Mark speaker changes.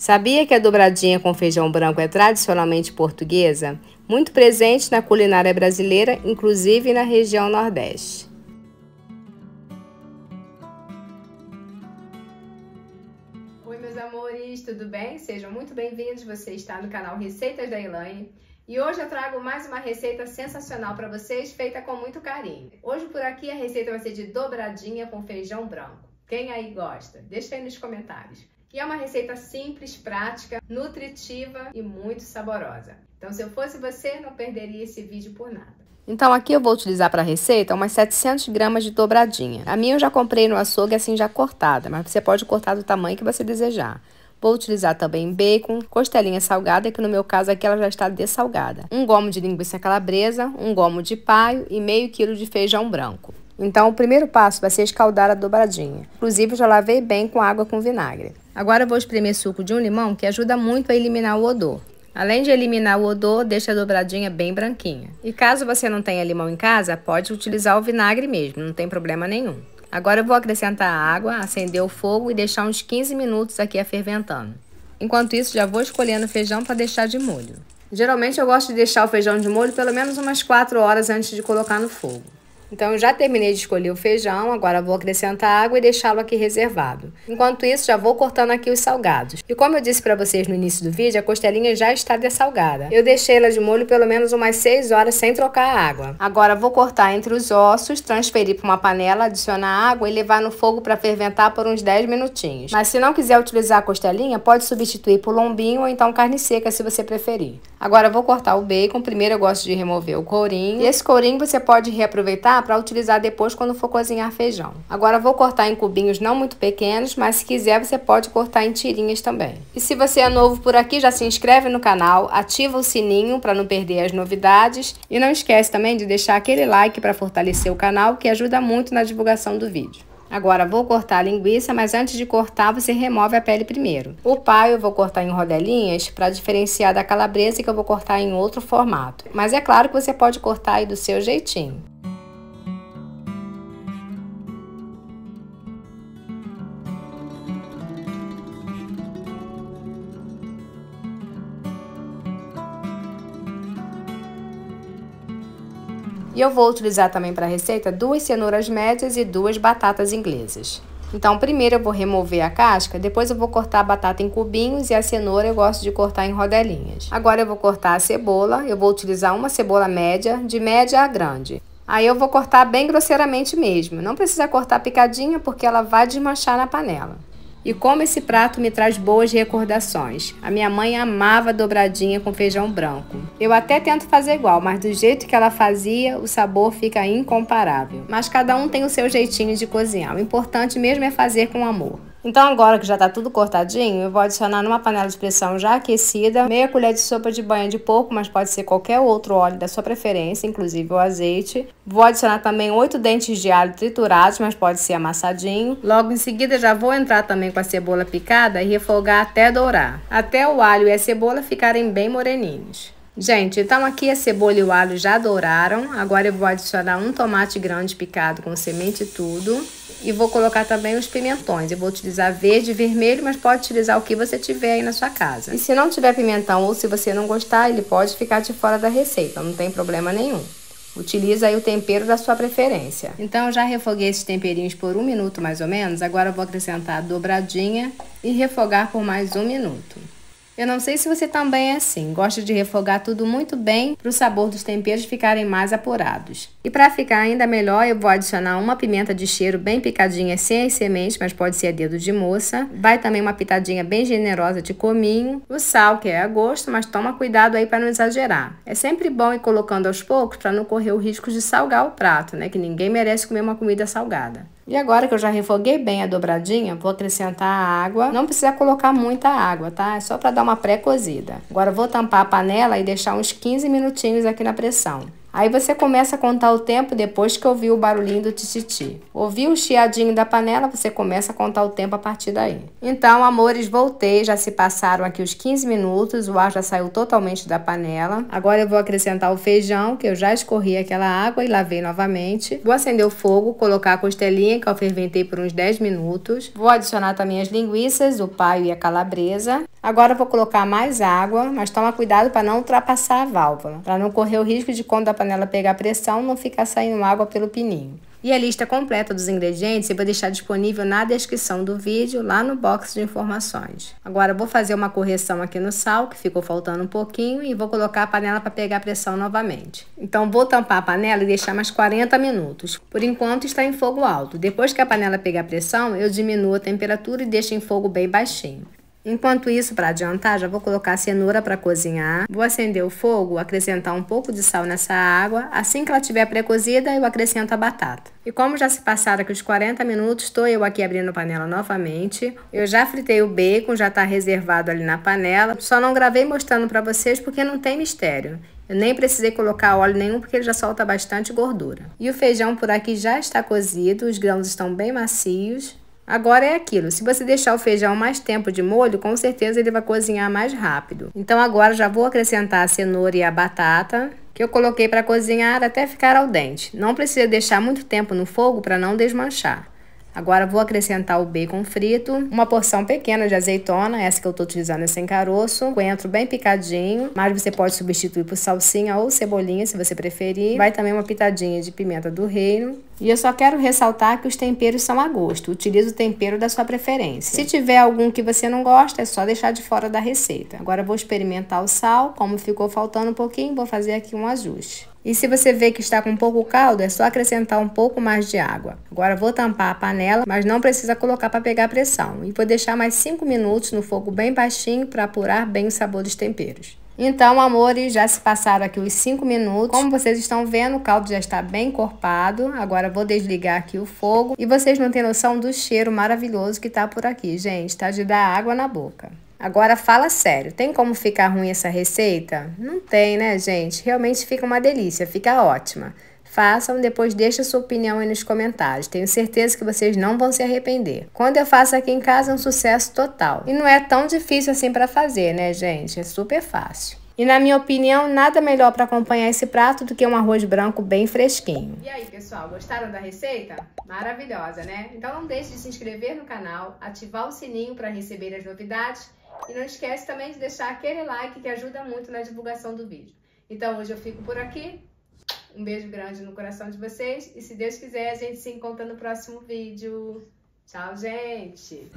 Speaker 1: Sabia que a dobradinha com feijão branco é tradicionalmente portuguesa? Muito presente na culinária brasileira, inclusive na região Nordeste. Oi, meus amores, tudo bem? Sejam muito bem-vindos. Você está no canal Receitas da Elaine. E hoje eu trago mais uma receita sensacional para vocês, feita com muito carinho. Hoje por aqui a receita vai ser de dobradinha com feijão branco. Quem aí gosta? Deixa aí nos comentários que é uma receita simples, prática, nutritiva e muito saborosa. Então, se eu fosse você, não perderia esse vídeo por nada. Então, aqui eu vou utilizar para a receita umas 700 gramas de dobradinha. A minha eu já comprei no açougue assim já cortada, mas você pode cortar do tamanho que você desejar. Vou utilizar também bacon, costelinha salgada, que no meu caso aqui ela já está dessalgada. Um gomo de linguiça calabresa, um gomo de paio e meio quilo de feijão branco. Então, o primeiro passo vai ser escaldar a dobradinha. Inclusive, eu já lavei bem com água com vinagre. Agora vou espremer suco de um limão que ajuda muito a eliminar o odor. Além de eliminar o odor, deixa a dobradinha bem branquinha. E caso você não tenha limão em casa, pode utilizar o vinagre mesmo, não tem problema nenhum. Agora eu vou acrescentar a água, acender o fogo e deixar uns 15 minutos aqui ferventando. Enquanto isso, já vou escolhendo o feijão para deixar de molho. Geralmente eu gosto de deixar o feijão de molho pelo menos umas 4 horas antes de colocar no fogo. Então, eu já terminei de escolher o feijão, agora vou acrescentar água e deixá-lo aqui reservado. Enquanto isso, já vou cortando aqui os salgados. E como eu disse para vocês no início do vídeo, a costelinha já está dessalgada. Eu deixei ela de molho pelo menos umas 6 horas sem trocar a água. Agora, vou cortar entre os ossos, transferir para uma panela, adicionar água e levar no fogo para ferventar por uns 10 minutinhos. Mas se não quiser utilizar a costelinha, pode substituir por lombinho ou então carne seca, se você preferir. Agora, vou cortar o bacon. Primeiro, eu gosto de remover o courinho. E esse courinho você pode reaproveitar para utilizar depois quando for cozinhar feijão. Agora vou cortar em cubinhos não muito pequenos, mas se quiser você pode cortar em tirinhas também. E se você é novo por aqui, já se inscreve no canal, ativa o sininho para não perder as novidades e não esquece também de deixar aquele like para fortalecer o canal, que ajuda muito na divulgação do vídeo. Agora vou cortar a linguiça, mas antes de cortar você remove a pele primeiro. O paio eu vou cortar em rodelinhas para diferenciar da calabresa que eu vou cortar em outro formato. Mas é claro que você pode cortar aí do seu jeitinho. E eu vou utilizar também para a receita duas cenouras médias e duas batatas inglesas. Então, primeiro eu vou remover a casca, depois eu vou cortar a batata em cubinhos e a cenoura eu gosto de cortar em rodelinhas. Agora eu vou cortar a cebola, eu vou utilizar uma cebola média, de média a grande. Aí eu vou cortar bem grosseiramente mesmo, não precisa cortar picadinha porque ela vai desmanchar na panela. E como esse prato me traz boas recordações. A minha mãe amava dobradinha com feijão branco. Eu até tento fazer igual, mas do jeito que ela fazia, o sabor fica incomparável. Mas cada um tem o seu jeitinho de cozinhar. O importante mesmo é fazer com amor. Então agora que já está tudo cortadinho, eu vou adicionar numa panela de pressão já aquecida, meia colher de sopa de banha de porco, mas pode ser qualquer outro óleo da sua preferência, inclusive o azeite. Vou adicionar também oito dentes de alho triturados, mas pode ser amassadinho. Logo em seguida já vou entrar também com a cebola picada e refogar até dourar, até o alho e a cebola ficarem bem moreninhos. Gente, então aqui a cebola e o alho já douraram. Agora eu vou adicionar um tomate grande picado com semente e tudo. E vou colocar também os pimentões. Eu vou utilizar verde e vermelho, mas pode utilizar o que você tiver aí na sua casa. E se não tiver pimentão ou se você não gostar, ele pode ficar de fora da receita, não tem problema nenhum. Utiliza aí o tempero da sua preferência. Então, já refoguei esses temperinhos por um minuto mais ou menos. Agora vou acrescentar a dobradinha e refogar por mais um minuto. Eu não sei se você também é assim, gosta de refogar tudo muito bem para o sabor dos temperos ficarem mais apurados. E para ficar ainda melhor, eu vou adicionar uma pimenta de cheiro bem picadinha, sem as sementes, mas pode ser a dedo de moça. Vai também uma pitadinha bem generosa de cominho, o sal, que é a gosto, mas toma cuidado aí para não exagerar. É sempre bom ir colocando aos poucos para não correr o risco de salgar o prato, né? Que ninguém merece comer uma comida salgada. E agora que eu já refoguei bem a dobradinha, vou acrescentar a água. Não precisa colocar muita água, tá? É só para dar uma pré-cozida. Agora vou tampar a panela e deixar uns 15 minutinhos aqui na pressão. Aí você começa a contar o tempo depois que ouviu o barulhinho do tititi. Ouviu o chiadinho da panela, você começa a contar o tempo a partir daí. Então, amores, voltei, já se passaram aqui os 15 minutos, o ar já saiu totalmente da panela. Agora eu vou acrescentar o feijão, que eu já escorri aquela água e lavei novamente. Vou acender o fogo, colocar a costelinha que eu ferventei por uns 10 minutos. Vou adicionar também as linguiças, o paio e a calabresa. Agora vou colocar mais água, mas toma cuidado para não ultrapassar a válvula, para não correr o risco de quando a panela pegar pressão não ficar saindo água pelo pininho. E a lista completa dos ingredientes eu vou deixar disponível na descrição do vídeo, lá no box de informações. Agora vou fazer uma correção aqui no sal, que ficou faltando um pouquinho, e vou colocar a panela para pegar pressão novamente. Então vou tampar a panela e deixar mais 40 minutos. Por enquanto está em fogo alto. Depois que a panela pegar pressão, eu diminuo a temperatura e deixo em fogo bem baixinho. Enquanto isso, para adiantar, já vou colocar a cenoura para cozinhar. Vou acender o fogo, acrescentar um pouco de sal nessa água. Assim que ela estiver pré-cozida, eu acrescento a batata. E como já se passaram aqui os 40 minutos, estou eu aqui abrindo a panela novamente. Eu já fritei o bacon, já está reservado ali na panela. Só não gravei mostrando para vocês porque não tem mistério. Eu nem precisei colocar óleo nenhum porque ele já solta bastante gordura. E o feijão por aqui já está cozido, os grãos estão bem macios. Agora é aquilo, se você deixar o feijão mais tempo de molho, com certeza ele vai cozinhar mais rápido. Então agora já vou acrescentar a cenoura e a batata, que eu coloquei para cozinhar até ficar al dente. Não precisa deixar muito tempo no fogo para não desmanchar. Agora vou acrescentar o bacon frito, uma porção pequena de azeitona, essa que eu estou utilizando é sem caroço, coentro bem picadinho, mas você pode substituir por salsinha ou cebolinha se você preferir. Vai também uma pitadinha de pimenta do reino. E eu só quero ressaltar que os temperos são a gosto, utilize o tempero da sua preferência. Se tiver algum que você não gosta, é só deixar de fora da receita. Agora vou experimentar o sal, como ficou faltando um pouquinho, vou fazer aqui um ajuste. E se você vê que está com pouco caldo, é só acrescentar um pouco mais de água. Agora vou tampar a panela, mas não precisa colocar para pegar pressão. E vou deixar mais 5 minutos no fogo bem baixinho para apurar bem o sabor dos temperos. Então, amores, já se passaram aqui os 5 minutos. Como vocês estão vendo, o caldo já está bem encorpado. Agora vou desligar aqui o fogo. E vocês não têm noção do cheiro maravilhoso que está por aqui, gente. Tá de dar água na boca. Agora fala sério, tem como ficar ruim essa receita? Não tem, né, gente? Realmente fica uma delícia, fica ótima. Façam, depois deixa sua opinião aí nos comentários. Tenho certeza que vocês não vão se arrepender. Quando eu faço aqui em casa é um sucesso total. E não é tão difícil assim para fazer, né, gente? É super fácil. E na minha opinião, nada melhor para acompanhar esse prato do que um arroz branco bem fresquinho. E aí, pessoal, gostaram da receita? Maravilhosa, né? Então não deixe de se inscrever no canal, ativar o sininho para receber as novidades e não esquece também de deixar aquele like que ajuda muito na divulgação do vídeo. Então hoje eu fico por aqui. Um beijo grande no coração de vocês e se Deus quiser a gente se encontra no próximo vídeo. Tchau, gente!